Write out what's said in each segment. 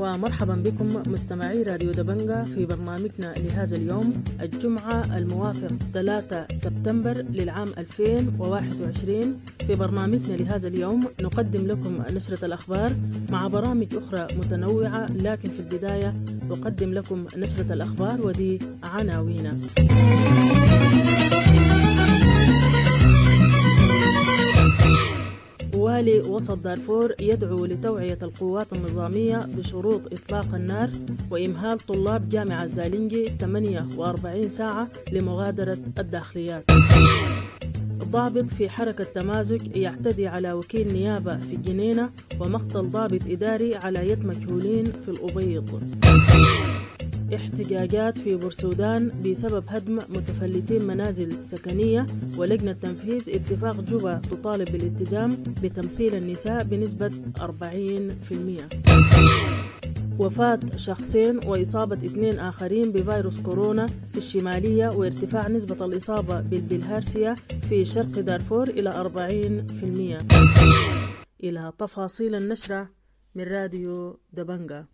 ومرحبا بكم مستمعي راديو دبنجا في برنامجنا لهذا اليوم الجمعة الموافق 3 سبتمبر للعام 2021 في برنامجنا لهذا اليوم نقدم لكم نشرة الأخبار مع برامج أخرى متنوعة لكن في البداية أقدم لكم نشرة الأخبار ودي عناوينها الحالي وسط دارفور يدعو لتوعية القوات النظامية بشروط إطلاق النار وإمهال طلاب جامعة زالينجي 48 ساعة لمغادرة الداخليات ضابط في حركة تمازج يعتدي على وكيل نيابة في الجنينة ومقتل ضابط إداري على يد مجهولين في الأبيض احتجاجات في بورسودان بسبب هدم متفلتين منازل سكنية ولجنة تنفيذ اتفاق جوبا تطالب بالالتزام بتمثيل النساء بنسبة 40% وفاة شخصين وإصابة اثنين آخرين بفيروس كورونا في الشمالية وارتفاع نسبة الإصابة بالبلهارسيا في شرق دارفور إلى 40% إلى تفاصيل النشرة من راديو دبنجة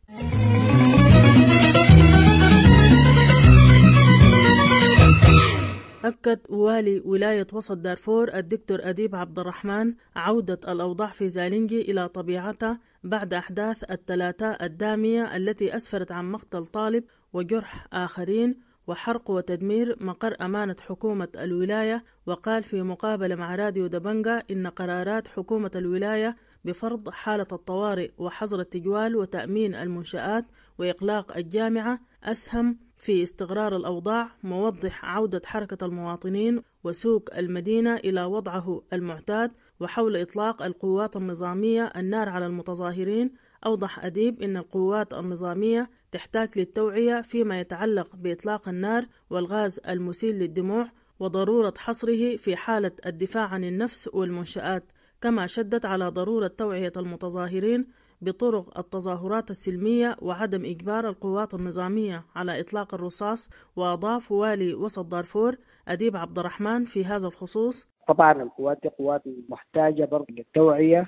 أكد والي ولاية وسط دارفور الدكتور أديب عبد الرحمن عودة الأوضاع في زالينجي إلى طبيعتها بعد أحداث الثلاثاء الدامية التي أسفرت عن مقتل طالب وجرح آخرين وحرق وتدمير مقر أمانة حكومة الولاية وقال في مقابلة مع راديو دبنجا إن قرارات حكومة الولاية بفرض حالة الطوارئ وحظر التجوال وتأمين المنشآت وإغلاق الجامعة أسهم في استقرار الأوضاع موضح عودة حركة المواطنين وسوق المدينة إلى وضعه المعتاد وحول إطلاق القوات النظامية النار على المتظاهرين أوضح أديب أن القوات النظامية تحتاج للتوعية فيما يتعلق بإطلاق النار والغاز المسيل للدموع وضرورة حصره في حالة الدفاع عن النفس والمنشآت كما شدت على ضرورة توعية المتظاهرين بطرق التظاهرات السلمية وعدم إجبار القوات النظامية على إطلاق الرصاص وأضاف والي وسط دارفور أديب عبد الرحمن في هذا الخصوص طبعا القوات دي قوات محتاجة برضه للتوعية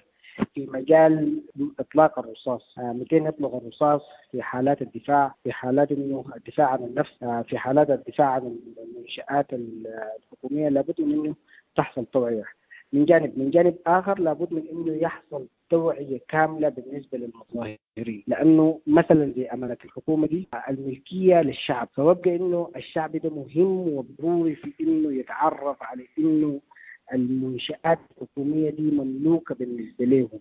في مجال اطلاق الرصاص آه، متى نطلق الرصاص في حالات الدفاع في حالات انه الدفاع عن النفس آه، في حالات الدفاع عن المنشات الحكوميه لابد انه تحصل توعيه من جانب من جانب اخر لابد من انه يحصل توعيه كامله بالنسبه للمتظاهرين لانه مثلا زي امانه الحكومه دي الملكيه للشعب فببقى انه الشعب ده مهم وضروري في انه يتعرف على انه المنشات الحكوميه دي مملوكه بالنسبه لهم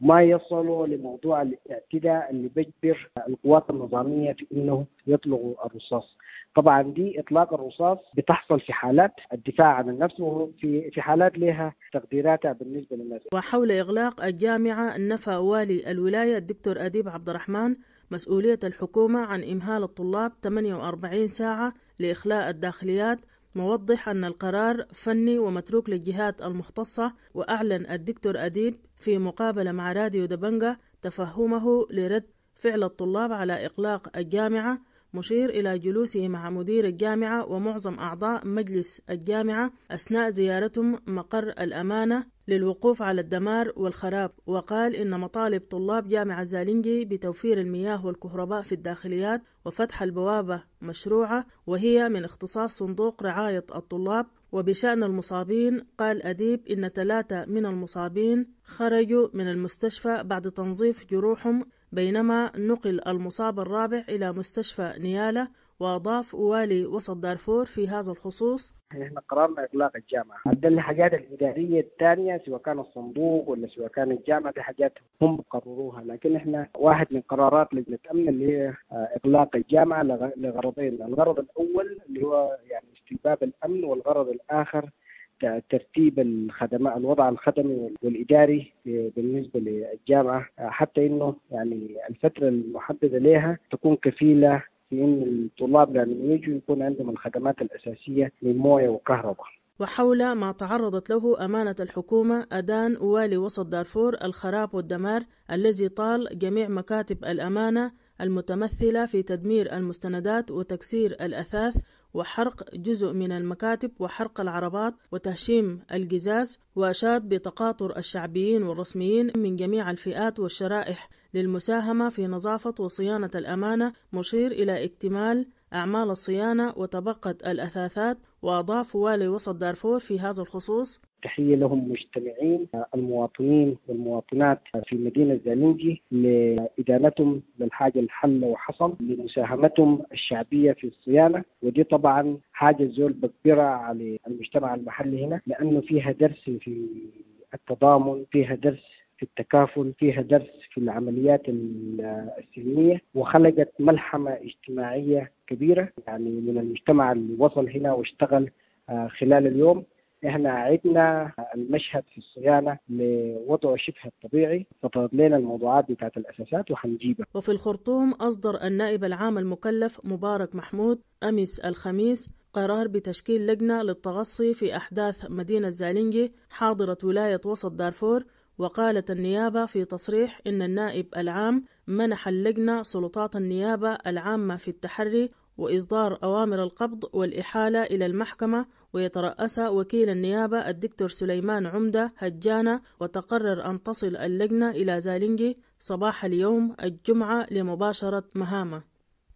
ما يصلوا لموضوع الاعتداء اللي بيجبر القوات النظاميه في انه يطلقوا الرصاص. طبعا دي اطلاق الرصاص بتحصل في حالات الدفاع عن النفس وفي في حالات لها تقديراتها بالنسبه للناس. وحول اغلاق الجامعه نفى والي الولايه الدكتور اديب عبد الرحمن مسؤوليه الحكومه عن امهال الطلاب 48 ساعه لاخلاء الداخليات موضح أن القرار فني ومتروك للجهات المختصة وأعلن الدكتور أديب في مقابلة مع راديو دبنجة تفهمه لرد فعل الطلاب على إغلاق الجامعة مشير إلى جلوسه مع مدير الجامعة ومعظم أعضاء مجلس الجامعة أثناء زيارتهم مقر الأمانة للوقوف على الدمار والخراب وقال إن مطالب طلاب جامعة زالينجي بتوفير المياه والكهرباء في الداخليات وفتح البوابة مشروعة وهي من اختصاص صندوق رعاية الطلاب وبشأن المصابين قال أديب إن ثلاثة من المصابين خرجوا من المستشفى بعد تنظيف جروحهم بينما نقل المصاب الرابع إلى مستشفى نيالة وأضاف والي وسط دارفور في هذا الخصوص احنا قررنا إغلاق الجامعة عندنا الحاجات الإدارية الثانية سواء كان الصندوق ولا سواء كان الجامعة دي حاجات هم قرروها لكن احنا واحد من قرارات لجنة أمن اللي هي إغلاق آه، الجامعة لغرضين الغرض الأول اللي هو يعني استجباب الأمن والغرض الآخر ترتيب الخدمات الوضع الخدمي والاداري بالنسبه للجامعه حتى انه يعني الفتره المحدده لها تكون كفيله في ان الطلاب لما يعني يجوا يكون عندهم الخدمات الاساسيه من مويه وكهرباء. وحول ما تعرضت له أمانة الحكومة أدان والي وسط دارفور الخراب والدمار الذي طال جميع مكاتب الأمانة المتمثلة في تدمير المستندات وتكسير الأثاث وحرق جزء من المكاتب وحرق العربات وتهشيم القزاز وأشاد بتقاطر الشعبيين والرسميين من جميع الفئات والشرائح للمساهمة في نظافة وصيانة الأمانة مشير إلى اكتمال أعمال الصيانة وتبقت الأثاثات وأضاف والي وسط دارفور في هذا الخصوص تحية لهم مجتمعين المواطنين والمواطنات في مدينة زانوجي لإدانتهم للحاجة الحل وحصل لمساهمتهم الشعبية في الصيانة ودي طبعا حاجة زول بكبرة على المجتمع المحلي هنا لأنه فيها درس في التضامن فيها درس في التكافل فيها درس في العمليات السلمية وخلقت ملحمة اجتماعية كبيرة يعني من المجتمع اللي وصل هنا واشتغل آه، خلال اليوم احنا عدنا المشهد في الصيانه لوضعه شبه الطبيعي فطلب لنا الموضوعات بتاعت الاساسات وحنجيبها وفي الخرطوم اصدر النائب العام المكلف مبارك محمود امس الخميس قرار بتشكيل لجنه للتغصي في احداث مدينه زالينجي حاضره ولايه وسط دارفور وقالت النيابة في تصريح إن النائب العام منح اللجنة سلطات النيابة العامة في التحري وإصدار أوامر القبض والإحالة إلى المحكمة ويترأسها وكيل النيابة الدكتور سليمان عمدة هجانة وتقرر أن تصل اللجنة إلى زالنجي صباح اليوم الجمعة لمباشرة مهامه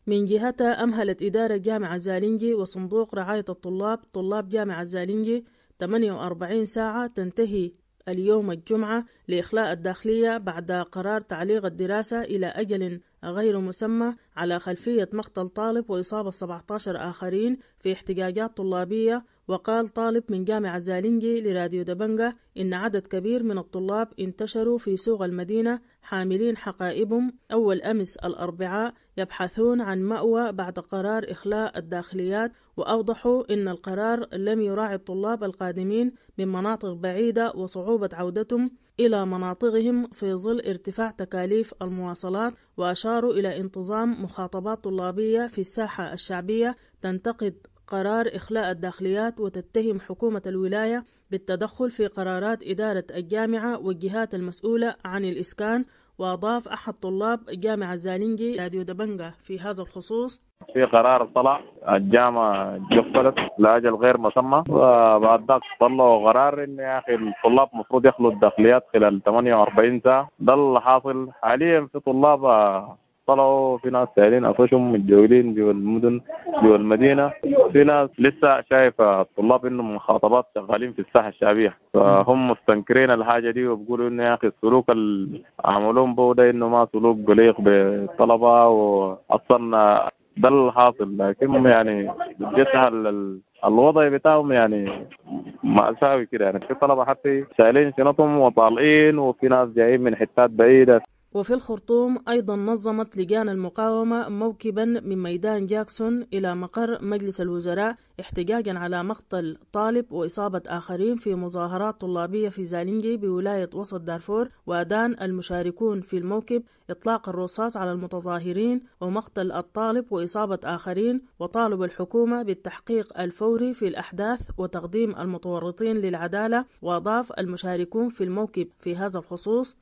من جهتها أمهلت إدارة جامعة زالنجي وصندوق رعاية الطلاب طلاب جامعة زالنجي 48 ساعة تنتهي اليوم الجمعة لإخلاء الداخلية بعد قرار تعليق الدراسة إلى أجل غير مسمى على خلفية مقتل طالب وإصابة 17 آخرين في احتجاجات طلابية وقال طالب من جامعة زالينجي لراديو دبنجا إن عدد كبير من الطلاب انتشروا في سوق المدينة حاملين حقائبهم أول أمس الأربعاء يبحثون عن مأوى بعد قرار إخلاء الداخليات وأوضحوا إن القرار لم يراعي الطلاب القادمين من مناطق بعيدة وصعوبة عودتهم إلى مناطقهم في ظل ارتفاع تكاليف المواصلات وأشاروا إلى انتظام مخاطبات طلابية في الساحة الشعبية تنتقد قرار إخلاء الداخليات وتتهم حكومة الولاية بالتدخل في قرارات إدارة الجامعة والجهات المسؤولة عن الإسكان وأضاف أحد طلاب جامعة زالينجي راديو دبنجا في هذا الخصوص في قرار طلع الجامعة جفلت لأجل غير مسمى وبعد ذاك طلعوا قرار إن يا أخي الطلاب المفروض يخلوا الداخليات خلال 48 ساعة ده اللي حاصل حاليا في طلاب طلعوا في ناس سائلين أفشهم متجولين جوا المدن جوا المدينة في ناس لسه شايفة الطلاب إنهم مخاطبات شغالين في الساحة الشعبية فهم مستنكرين الحاجة دي وبيقولوا إنه يا أخي السلوك اللي عملوهم به ده إنه ما سلوك قليق بالطلبة وأصلا ده الحاصل لكن يعني جتها الوضع بتاعهم يعني مأساوي كده يعني في طلبة حتى سائلين شنطهم وطالعين وفي ناس جايين من حتات بعيدة وفي الخرطوم أيضا نظمت لجان المقاومة موكبا من ميدان جاكسون إلى مقر مجلس الوزراء احتجاجا على مقتل طالب وإصابة آخرين في مظاهرات طلابية في زالينجي بولاية وسط دارفور وأدان المشاركون في الموكب إطلاق الرصاص على المتظاهرين ومقتل الطالب وإصابة آخرين وطالب الحكومة بالتحقيق الفوري في الأحداث وتقديم المتورطين للعدالة وأضاف المشاركون في الموكب في هذا الخصوص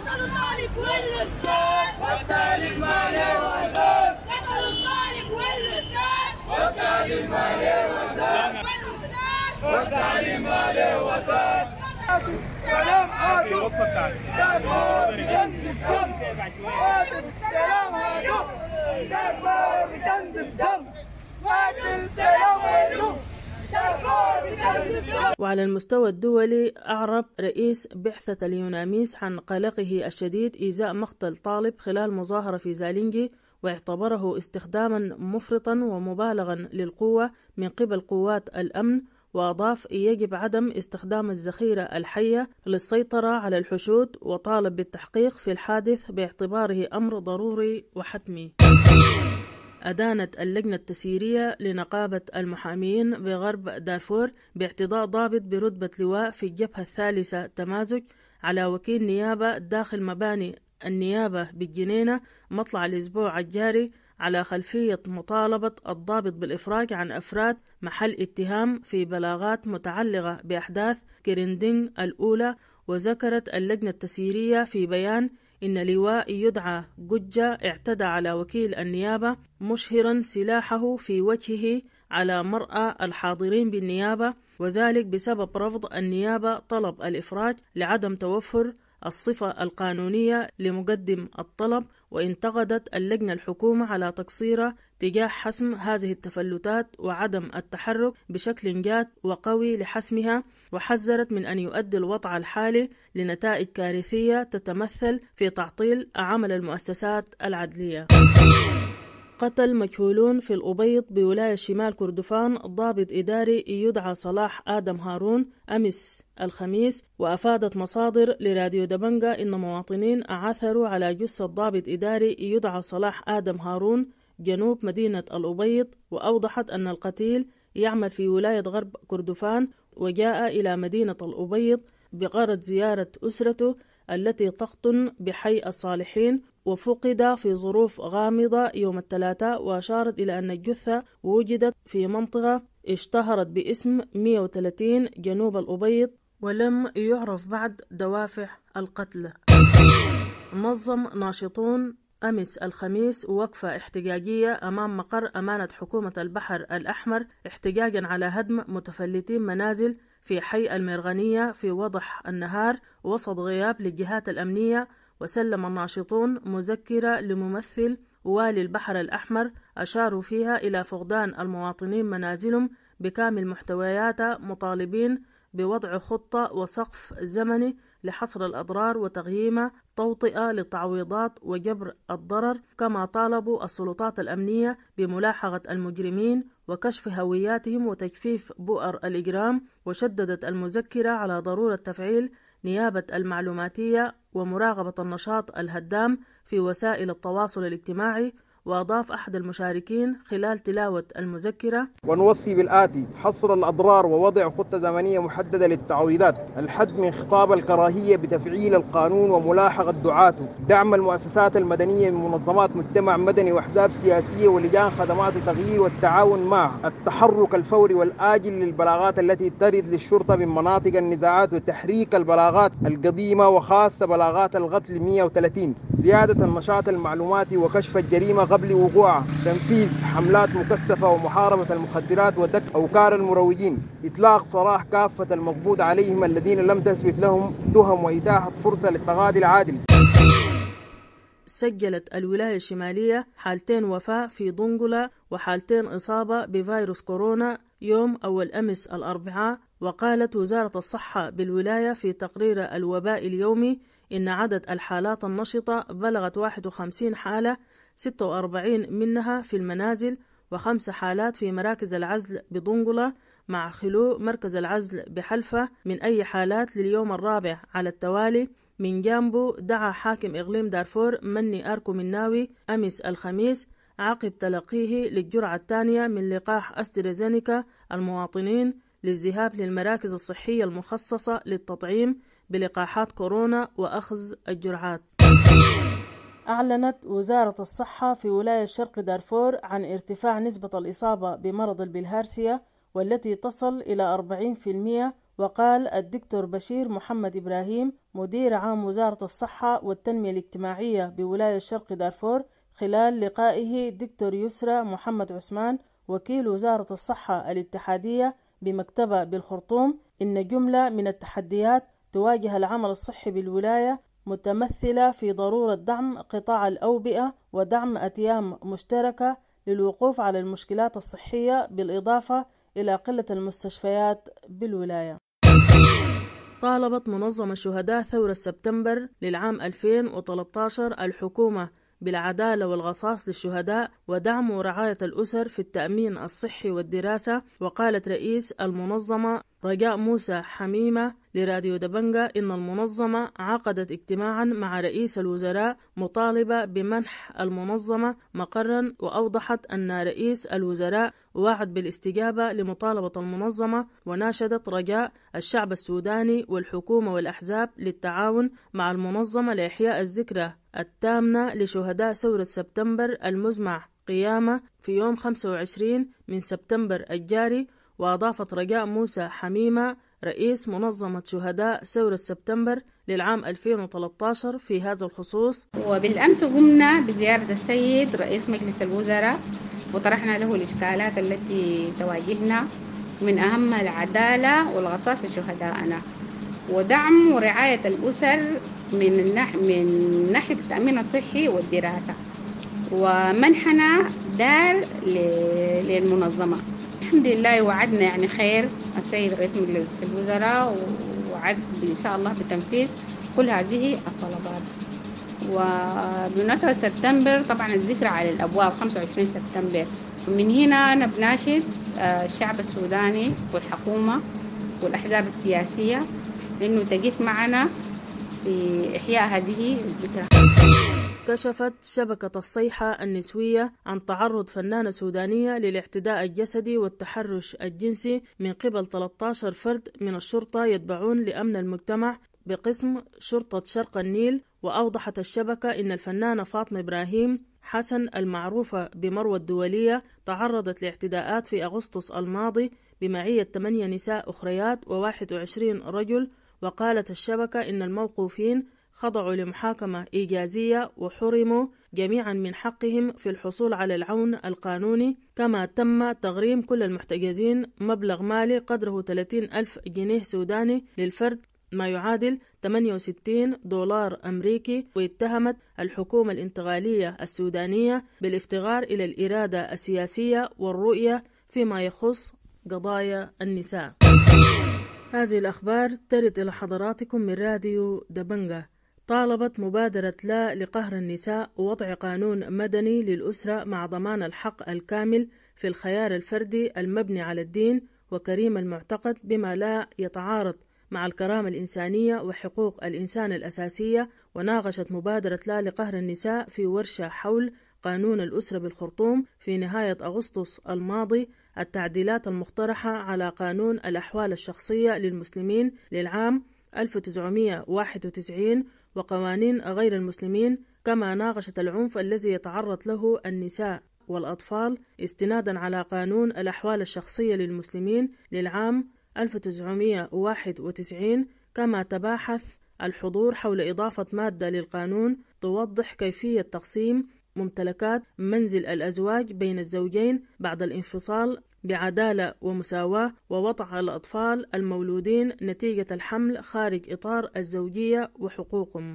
بطل الطالب والأستاذ والتعليم ما له أساس الطالب والأستاذ والتعليم ما له والتعليم ما له أساس سلام هادو دابور بتنزف دم سلام هادو دابور بتنزف دم قاتل سلام وعلى المستوى الدولي أعرب رئيس بعثة اليوناميس عن قلقه الشديد إزاء مقتل طالب خلال مظاهرة في زالينجي واعتبره استخداما مفرطا ومبالغا للقوة من قبل قوات الأمن وأضاف يجب عدم استخدام الذخيرة الحية للسيطرة على الحشود وطالب بالتحقيق في الحادث باعتباره أمر ضروري وحتمي أدانت اللجنة التسييرية لنقابة المحامين بغرب دارفور باعتضاء ضابط برتبة لواء في الجبهة الثالثة تمازج على وكيل نيابة داخل مباني النيابة بالجنينة مطلع الأسبوع الجاري على خلفية مطالبة الضابط بالإفراج عن أفراد محل اتهام في بلاغات متعلقة بأحداث كيرندينغ الأولى وذكرت اللجنة التسييرية في بيان إن لواء يدعى ججة اعتدى على وكيل النيابة مشهرا سلاحه في وجهه على مرأى الحاضرين بالنيابة وذلك بسبب رفض النيابة طلب الإفراج لعدم توفر الصفة القانونية لمقدم الطلب وانتقدت اللجنة الحكومة على تقصيرها تجاه حسم هذه التفلتات وعدم التحرك بشكل جاد وقوي لحسمها وحذرت من أن يؤدي الوضع الحالي لنتائج كارثية تتمثل في تعطيل عمل المؤسسات العدلية قتل مجهولون في الأبيض بولاية شمال كردفان ضابط إداري يدعى صلاح آدم هارون أمس الخميس وأفادت مصادر لراديو دبنجا إن مواطنين عثروا على جثة ضابط إداري يدعى صلاح آدم هارون جنوب مدينة الأبيض وأوضحت أن القتيل يعمل في ولاية غرب كردفان وجاء إلى مدينة الأبيض بغرض زيارة أسرته التي تقطن بحي الصالحين وفقد في ظروف غامضة يوم الثلاثاء وأشارت إلى أن الجثة وجدت في منطقة اشتهرت باسم 130 جنوب الأبيض ولم يعرف بعد دوافع القتل نظم ناشطون أمس الخميس وقفة احتجاجية أمام مقر أمانة حكومة البحر الأحمر احتجاجا على هدم متفلتين منازل في حي المرغنية في وضح النهار وسط غياب للجهات الأمنية وسلم الناشطون مذكرة لممثل والي البحر الأحمر أشاروا فيها إلى فقدان المواطنين منازلهم بكامل محتوياتها مطالبين بوضع خطة وسقف زمني لحصر الأضرار وتقييم توطئة للتعويضات وجبر الضرر كما طالبوا السلطات الأمنية بملاحقة المجرمين وكشف هوياتهم وتجفيف بؤر الإجرام وشددت المذكرة على ضرورة تفعيل نيابة المعلوماتية ومراقبة النشاط الهدام في وسائل التواصل الاجتماعي وأضاف أحد المشاركين خلال تلاوة المذكرة ونوصي بالآتي حصر الأضرار ووضع خطة زمنية محددة للتعويضات الحد من خطاب الكراهية بتفعيل القانون وملاحقة دعاته دعم المؤسسات المدنية من منظمات مجتمع مدني وأحزاب سياسية ولجان خدمات التغيير والتعاون مع التحرك الفوري والآجل للبلاغات التي ترد للشرطة من مناطق النزاعات وتحريك البلاغات القديمة وخاصة بلاغات القتل 130 زيادة النشاط المعلوماتي وكشف الجريمة قبل وقوع تنفيذ حملات مكثفة ومحاربة المخدرات ودك أوكار المروجين إطلاق سراح كافة المقبوض عليهم الذين لم تثبت لهم تهم وإتاحة فرصة للتغادي العادل سجلت الولاية الشمالية حالتين وفاة في دونغولا وحالتين إصابة بفيروس كورونا يوم أول أمس الأربعاء وقالت وزارة الصحة بالولاية في تقرير الوباء اليومي إن عدد الحالات النشطة بلغت 51 حالة 46 منها في المنازل وخمس حالات في مراكز العزل بضنقلة مع خلو مركز العزل بحلفة من أي حالات لليوم الرابع على التوالي من جانبه دعا حاكم إقليم دارفور مني أركو مناوي أمس الخميس عقب تلقيه للجرعة الثانية من لقاح أسترازينيكا المواطنين للذهاب للمراكز الصحية المخصصة للتطعيم بلقاحات كورونا وأخذ الجرعات أعلنت وزارة الصحة في ولاية شرق دارفور عن ارتفاع نسبة الإصابة بمرض البلهارسيا والتي تصل إلى 40% وقال الدكتور بشير محمد إبراهيم مدير عام وزارة الصحة والتنمية الاجتماعية بولاية شرق دارفور خلال لقائه دكتور يسرى محمد عثمان وكيل وزارة الصحة الاتحادية بمكتبة بالخرطوم إن جملة من التحديات تواجه العمل الصحي بالولاية متمثلة في ضرورة دعم قطاع الأوبئة ودعم أتيام مشتركة للوقوف على المشكلات الصحية بالإضافة إلى قلة المستشفيات بالولاية طالبت منظمة شهداء ثورة سبتمبر للعام 2013 الحكومة بالعدالة والغصاص للشهداء ودعم ورعاية الأسر في التأمين الصحي والدراسة وقالت رئيس المنظمة رجاء موسى حميمة لراديو دبنجا إن المنظمة عقدت اجتماعا مع رئيس الوزراء مطالبة بمنح المنظمة مقرا وأوضحت أن رئيس الوزراء وعد بالاستجابة لمطالبة المنظمة وناشدت رجاء الشعب السوداني والحكومة والأحزاب للتعاون مع المنظمة لإحياء الذكرى التامنة لشهداء ثورة سبتمبر المزمع قيامة في يوم 25 من سبتمبر الجاري وأضافت رجاء موسى حميمة رئيس منظمة شهداء ثورة سبتمبر للعام 2013 في هذا الخصوص وبالأمس قمنا بزيارة السيد رئيس مجلس الوزراء وطرحنا له الإشكالات التي تواجهنا من أهم العدالة والغصاص لشهدائنا ودعم ورعاية الأسر من, من ناحية التأمين الصحي والدراسة ومنحنا دار للمنظمة الحمد لله وعدنا يعني خير السيد رئيس مجلس الوزراء وعد إن شاء الله بتنفيذ كل هذه الطلبات وبمناسبة سبتمبر طبعا الذكرى على الأبواب 25 سبتمبر من هنا أنا بناشد آه، الشعب السوداني والحكومة والأحزاب السياسية إنه تقف معنا في إحياء هذه الذكرى كشفت شبكة الصيحة النسوية عن تعرض فنانة سودانية للاعتداء الجسدي والتحرش الجنسي من قبل 13 فرد من الشرطة يتبعون لأمن المجتمع بقسم شرطة شرق النيل وأوضحت الشبكة إن الفنانة فاطمة إبراهيم حسن المعروفة بمروة الدولية تعرضت لاعتداءات في أغسطس الماضي بمعية 8 نساء أخريات و21 رجل وقالت الشبكة إن الموقوفين خضعوا لمحاكمة إيجازية وحرموا جميعا من حقهم في الحصول على العون القانوني كما تم تغريم كل المحتجزين مبلغ مالي قدره 30 ألف جنيه سوداني للفرد ما يعادل 68 دولار أمريكي واتهمت الحكومة الانتقالية السودانية بالافتقار إلى الإرادة السياسية والرؤية فيما يخص قضايا النساء هذه الأخبار ترد إلى حضراتكم من راديو دبنجة طالبت مبادرة لا لقهر النساء وضع قانون مدني للأسرة مع ضمان الحق الكامل في الخيار الفردي المبني على الدين وكريم المعتقد بما لا يتعارض مع الكرامة الإنسانية وحقوق الإنسان الأساسية وناقشت مبادرة لا لقهر النساء في ورشة حول قانون الأسرة بالخرطوم في نهاية أغسطس الماضي التعديلات المقترحة على قانون الأحوال الشخصية للمسلمين للعام 1991 وقوانين غير المسلمين كما ناقشت العنف الذي يتعرض له النساء والأطفال استنادا على قانون الأحوال الشخصية للمسلمين للعام 1991 كما تباحث الحضور حول إضافة مادة للقانون توضح كيفية تقسيم ممتلكات منزل الأزواج بين الزوجين بعد الانفصال بعدالة ومساواة ووضع الأطفال المولودين نتيجة الحمل خارج إطار الزوجية وحقوقهم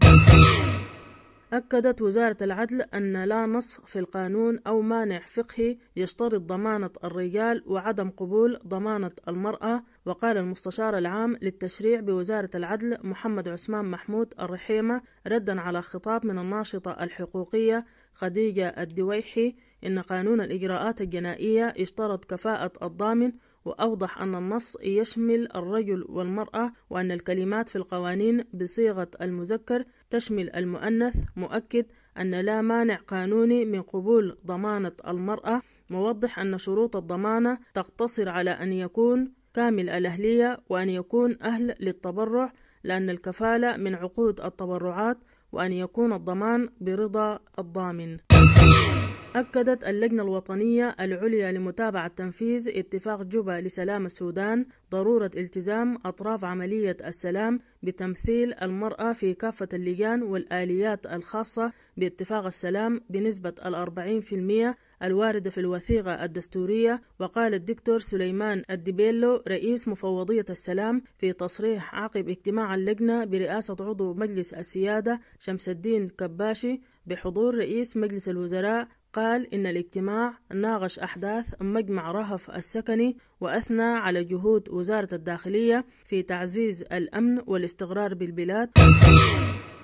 أكدت وزارة العدل أن لا نص في القانون أو مانع فقهي يشترط ضمانة الرجال وعدم قبول ضمانة المرأة وقال المستشار العام للتشريع بوزارة العدل محمد عثمان محمود الرحيمة ردا على خطاب من الناشطة الحقوقية خديجة الدويحي إن قانون الإجراءات الجنائية اشترط كفاءة الضامن وأوضح أن النص يشمل الرجل والمرأة وأن الكلمات في القوانين بصيغة المذكر تشمل المؤنث مؤكد أن لا مانع قانوني من قبول ضمانة المرأة موضح أن شروط الضمانة تقتصر على أن يكون كامل الأهلية وأن يكون أهل للتبرع لأن الكفالة من عقود التبرعات وأن يكون الضمان برضا الضامن أكدت اللجنة الوطنية العليا لمتابعة تنفيذ اتفاق جوبا لسلام السودان ضرورة التزام أطراف عملية السلام بتمثيل المرأة في كافة اللجان والآليات الخاصة باتفاق السلام بنسبة الأربعين في المية الواردة في الوثيقة الدستورية وقال الدكتور سليمان الديبيلو رئيس مفوضية السلام في تصريح عقب اجتماع اللجنة برئاسة عضو مجلس السيادة شمس الدين كباشي بحضور رئيس مجلس الوزراء قال إن الاجتماع ناقش أحداث مجمع رهف السكني وأثنى على جهود وزارة الداخلية في تعزيز الأمن والاستقرار بالبلاد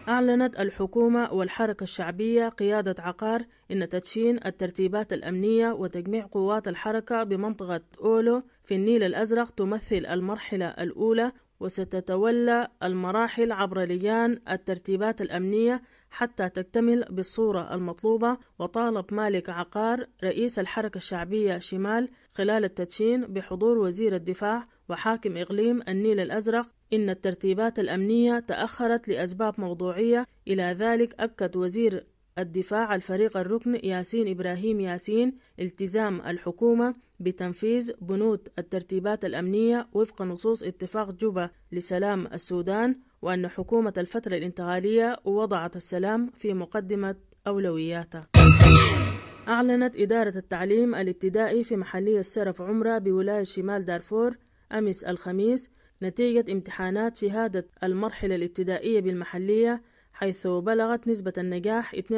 أعلنت الحكومة والحركة الشعبية قيادة عقار إن تدشين الترتيبات الأمنية وتجميع قوات الحركة بمنطقة أولو في النيل الأزرق تمثل المرحلة الأولى وستتولى المراحل عبر لجان الترتيبات الأمنية حتى تكتمل بالصورة المطلوبة وطالب مالك عقار رئيس الحركة الشعبية شمال خلال التدشين بحضور وزير الدفاع وحاكم إقليم النيل الأزرق إن الترتيبات الأمنية تأخرت لأسباب موضوعية إلى ذلك أكد وزير الدفاع الفريق الركن ياسين إبراهيم ياسين التزام الحكومة بتنفيذ بنود الترتيبات الأمنية وفق نصوص اتفاق جوبا لسلام السودان وأن حكومة الفترة الانتقالية وضعت السلام في مقدمة أولوياتها أعلنت إدارة التعليم الابتدائي في محلية سرف عمرة بولاية شمال دارفور أمس الخميس نتيجة امتحانات شهادة المرحلة الابتدائية بالمحلية حيث بلغت نسبة النجاح 42.8%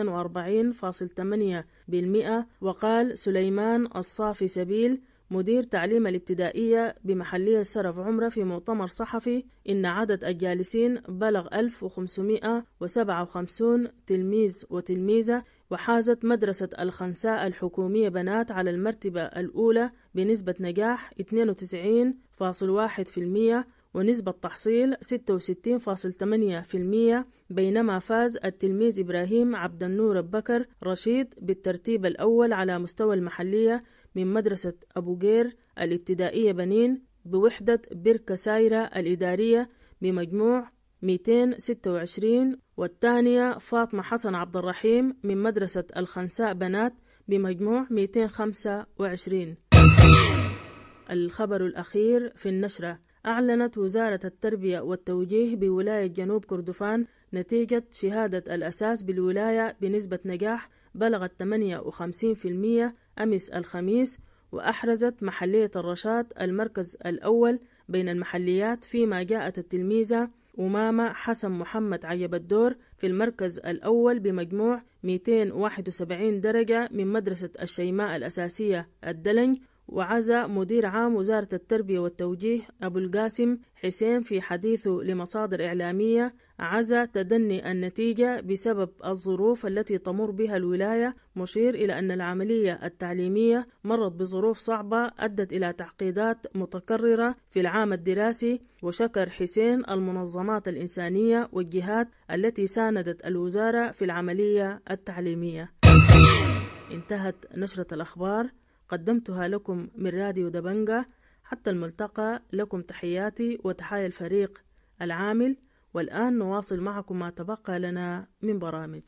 وقال سليمان الصافي سبيل مدير تعليم الابتدائية بمحلية سرف عمرة في مؤتمر صحفي إن عدد الجالسين بلغ 1557 تلميذ وتلميذة وحازت مدرسة الخنساء الحكومية بنات على المرتبة الأولى بنسبة نجاح 92.1% ونسبة تحصيل 66.8% بينما فاز التلميذ إبراهيم عبد النور بكر رشيد بالترتيب الأول على مستوى المحلية من مدرسة أبو جير الابتدائية بنين بوحدة بركة سايرة الإدارية بمجموع 226 والثانية فاطمة حسن عبد الرحيم من مدرسة الخنساء بنات بمجموع 225 الخبر الأخير في النشرة أعلنت وزارة التربية والتوجيه بولاية جنوب كردفان نتيجة شهادة الأساس بالولاية بنسبة نجاح بلغت 58% أمس الخميس وأحرزت محلية الرشاد المركز الأول بين المحليات فيما جاءت التلميذة أمامة حسن محمد عيب الدور في المركز الأول بمجموع 271 درجة من مدرسة الشيماء الأساسية الدلنج وعزا مدير عام وزارة التربية والتوجيه أبو القاسم حسين في حديثه لمصادر إعلامية عزا تدني النتيجة بسبب الظروف التي تمر بها الولاية مشير إلى أن العملية التعليمية مرت بظروف صعبة أدت إلى تعقيدات متكررة في العام الدراسي وشكر حسين المنظمات الإنسانية والجهات التي ساندت الوزارة في العملية التعليمية انتهت نشرة الأخبار قدمتها لكم من راديو دبنجا حتى الملتقى لكم تحياتي وتحايا الفريق العامل والآن نواصل معكم ما تبقى لنا من برامج